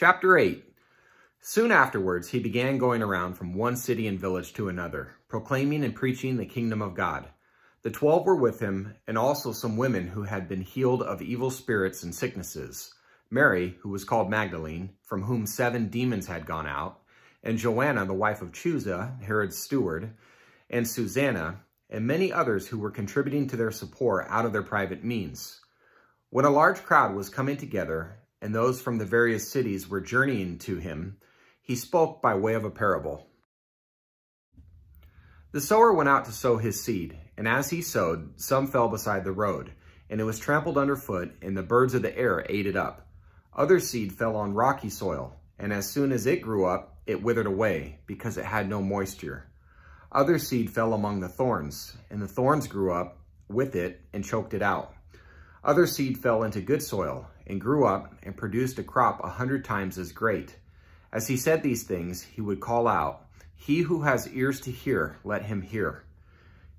Chapter 8 Soon afterwards, he began going around from one city and village to another, proclaiming and preaching the kingdom of God. The twelve were with him, and also some women who had been healed of evil spirits and sicknesses. Mary, who was called Magdalene, from whom seven demons had gone out, and Joanna, the wife of Chusa, Herod's steward, and Susanna, and many others who were contributing to their support out of their private means. When a large crowd was coming together, and those from the various cities were journeying to him, he spoke by way of a parable. The sower went out to sow his seed, and as he sowed, some fell beside the road, and it was trampled underfoot, and the birds of the air ate it up. Other seed fell on rocky soil, and as soon as it grew up, it withered away, because it had no moisture. Other seed fell among the thorns, and the thorns grew up with it and choked it out. Other seed fell into good soil and grew up and produced a crop a hundred times as great. As he said these things, he would call out, He who has ears to hear, let him hear.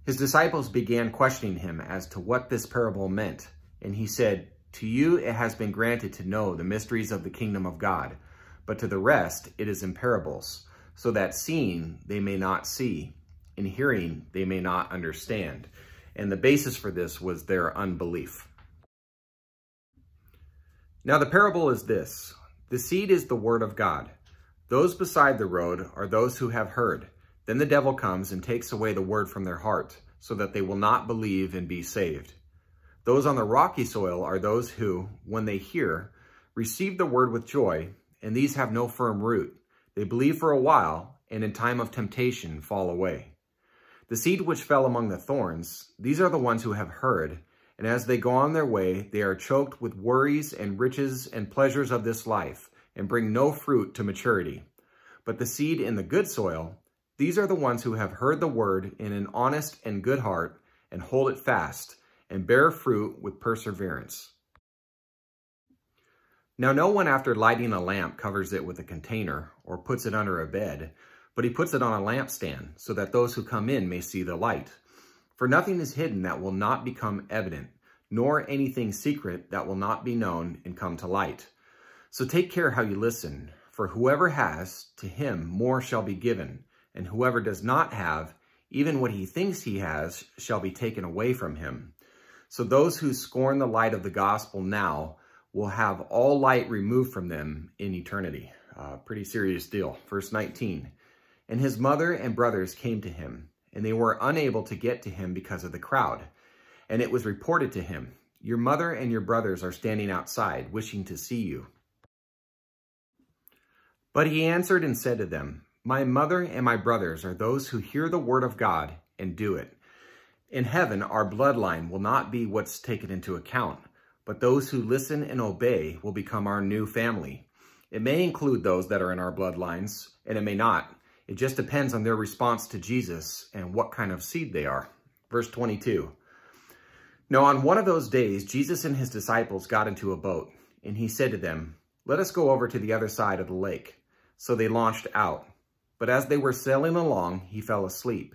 His disciples began questioning him as to what this parable meant, and he said, To you it has been granted to know the mysteries of the kingdom of God, but to the rest it is in parables, so that seeing they may not see, and hearing they may not understand. And the basis for this was their unbelief. Now the parable is this. The seed is the word of God. Those beside the road are those who have heard. Then the devil comes and takes away the word from their heart, so that they will not believe and be saved. Those on the rocky soil are those who, when they hear, receive the word with joy, and these have no firm root. They believe for a while, and in time of temptation fall away. The seed which fell among the thorns, these are the ones who have heard, and as they go on their way, they are choked with worries and riches and pleasures of this life, and bring no fruit to maturity. But the seed in the good soil, these are the ones who have heard the word in an honest and good heart, and hold it fast, and bear fruit with perseverance. Now no one after lighting a lamp covers it with a container, or puts it under a bed, but he puts it on a lampstand, so that those who come in may see the light. For nothing is hidden that will not become evident, nor anything secret that will not be known and come to light. So take care how you listen, for whoever has, to him more shall be given, and whoever does not have, even what he thinks he has, shall be taken away from him. So those who scorn the light of the gospel now will have all light removed from them in eternity. Uh, pretty serious deal. Verse 19, And his mother and brothers came to him, and they were unable to get to him because of the crowd and it was reported to him, Your mother and your brothers are standing outside, wishing to see you. But he answered and said to them, My mother and my brothers are those who hear the word of God and do it. In heaven, our bloodline will not be what's taken into account, but those who listen and obey will become our new family. It may include those that are in our bloodlines, and it may not. It just depends on their response to Jesus and what kind of seed they are. Verse 22, now on one of those days, Jesus and his disciples got into a boat, and he said to them, Let us go over to the other side of the lake. So they launched out. But as they were sailing along, he fell asleep,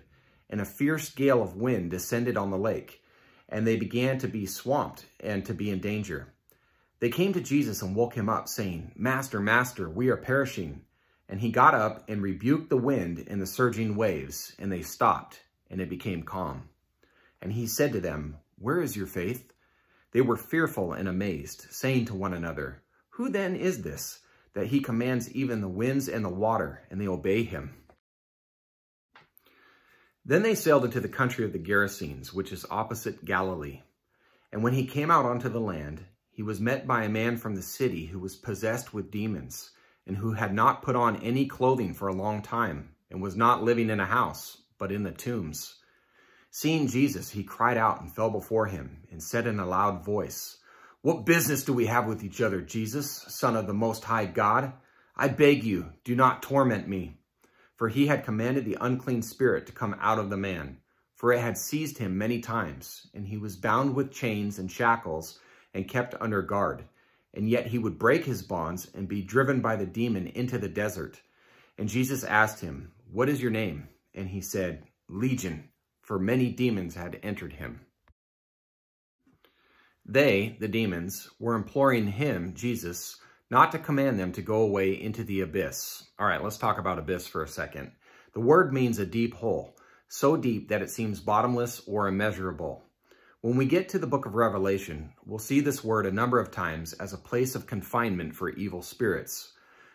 and a fierce gale of wind descended on the lake, and they began to be swamped and to be in danger. They came to Jesus and woke him up, saying, Master, Master, we are perishing. And he got up and rebuked the wind and the surging waves, and they stopped, and it became calm. And he said to them, where is your faith? They were fearful and amazed, saying to one another, Who then is this, that he commands even the winds and the water, and they obey him? Then they sailed into the country of the Gerasenes, which is opposite Galilee. And when he came out onto the land, he was met by a man from the city who was possessed with demons, and who had not put on any clothing for a long time, and was not living in a house, but in the tombs. Seeing Jesus, he cried out and fell before him and said in a loud voice, What business do we have with each other, Jesus, Son of the Most High God? I beg you, do not torment me. For he had commanded the unclean spirit to come out of the man, for it had seized him many times, and he was bound with chains and shackles and kept under guard. And yet he would break his bonds and be driven by the demon into the desert. And Jesus asked him, What is your name? And he said, Legion for many demons had entered him. They, the demons, were imploring him, Jesus, not to command them to go away into the abyss. All right, let's talk about abyss for a second. The word means a deep hole, so deep that it seems bottomless or immeasurable. When we get to the book of Revelation, we'll see this word a number of times as a place of confinement for evil spirits.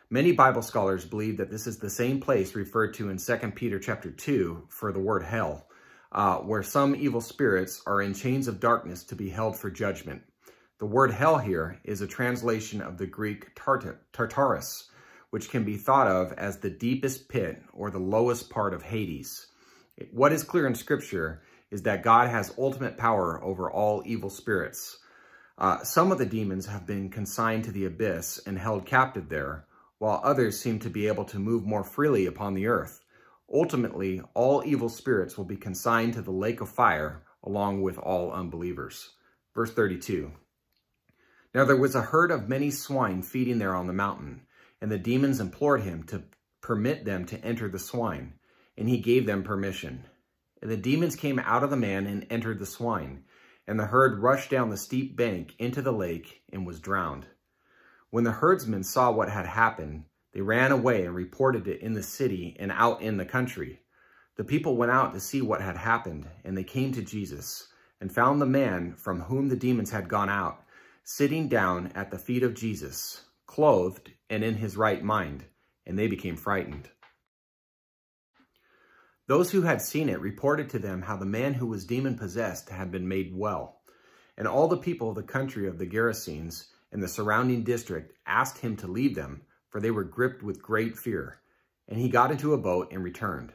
Many Bible scholars believe that this is the same place referred to in 2 Peter chapter 2 for the word hell, uh, where some evil spirits are in chains of darkness to be held for judgment. The word hell here is a translation of the Greek tartar Tartarus, which can be thought of as the deepest pit or the lowest part of Hades. What is clear in Scripture is that God has ultimate power over all evil spirits. Uh, some of the demons have been consigned to the abyss and held captive there, while others seem to be able to move more freely upon the earth. Ultimately, all evil spirits will be consigned to the lake of fire along with all unbelievers. Verse 32. Now there was a herd of many swine feeding there on the mountain, and the demons implored him to permit them to enter the swine, and he gave them permission. And the demons came out of the man and entered the swine, and the herd rushed down the steep bank into the lake and was drowned. When the herdsmen saw what had happened, they ran away and reported it in the city and out in the country. The people went out to see what had happened, and they came to Jesus and found the man from whom the demons had gone out, sitting down at the feet of Jesus, clothed and in his right mind, and they became frightened. Those who had seen it reported to them how the man who was demon-possessed had been made well, and all the people of the country of the Gerasenes and the surrounding district asked him to leave them for they were gripped with great fear. And he got into a boat and returned.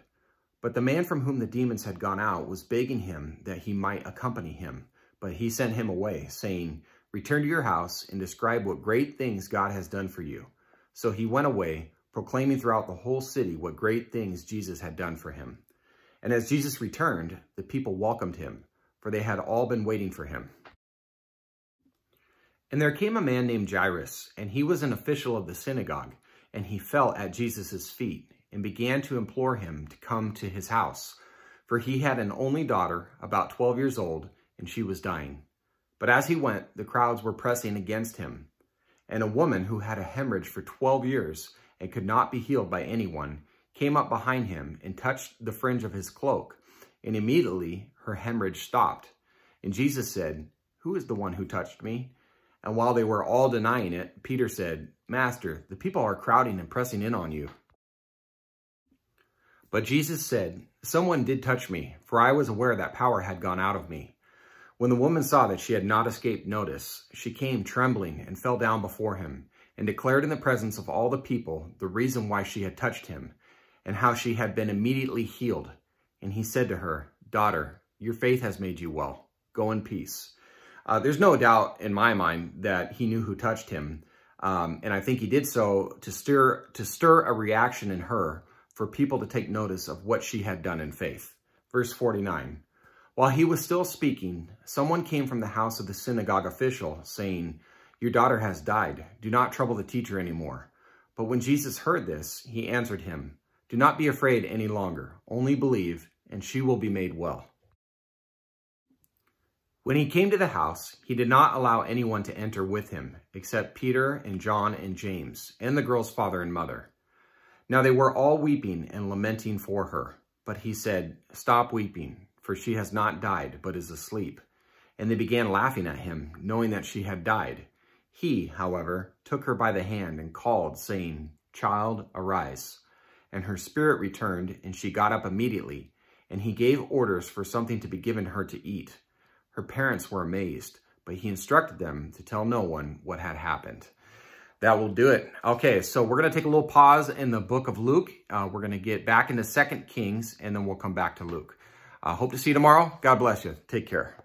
But the man from whom the demons had gone out was begging him that he might accompany him. But he sent him away, saying, Return to your house and describe what great things God has done for you. So he went away, proclaiming throughout the whole city what great things Jesus had done for him. And as Jesus returned, the people welcomed him, for they had all been waiting for him. And there came a man named Jairus, and he was an official of the synagogue, and he fell at Jesus' feet and began to implore him to come to his house, for he had an only daughter, about 12 years old, and she was dying. But as he went, the crowds were pressing against him, and a woman who had a hemorrhage for 12 years and could not be healed by anyone came up behind him and touched the fringe of his cloak, and immediately her hemorrhage stopped. And Jesus said, Who is the one who touched me? And while they were all denying it, Peter said, Master, the people are crowding and pressing in on you. But Jesus said, Someone did touch me, for I was aware that power had gone out of me. When the woman saw that she had not escaped notice, she came trembling and fell down before him, and declared in the presence of all the people the reason why she had touched him, and how she had been immediately healed. And he said to her, Daughter, your faith has made you well. Go in peace. Uh, there's no doubt in my mind that he knew who touched him. Um, and I think he did so to stir, to stir a reaction in her for people to take notice of what she had done in faith. Verse 49, while he was still speaking, someone came from the house of the synagogue official saying, your daughter has died. Do not trouble the teacher anymore. But when Jesus heard this, he answered him, do not be afraid any longer. Only believe, and she will be made well. When he came to the house, he did not allow anyone to enter with him, except Peter and John and James, and the girl's father and mother. Now they were all weeping and lamenting for her. But he said, Stop weeping, for she has not died, but is asleep. And they began laughing at him, knowing that she had died. He, however, took her by the hand and called, saying, Child, arise. And her spirit returned, and she got up immediately. And he gave orders for something to be given her to eat. Her parents were amazed, but he instructed them to tell no one what had happened. That will do it. Okay, so we're going to take a little pause in the book of Luke. Uh, we're going to get back into Second Kings, and then we'll come back to Luke. I uh, hope to see you tomorrow. God bless you. Take care.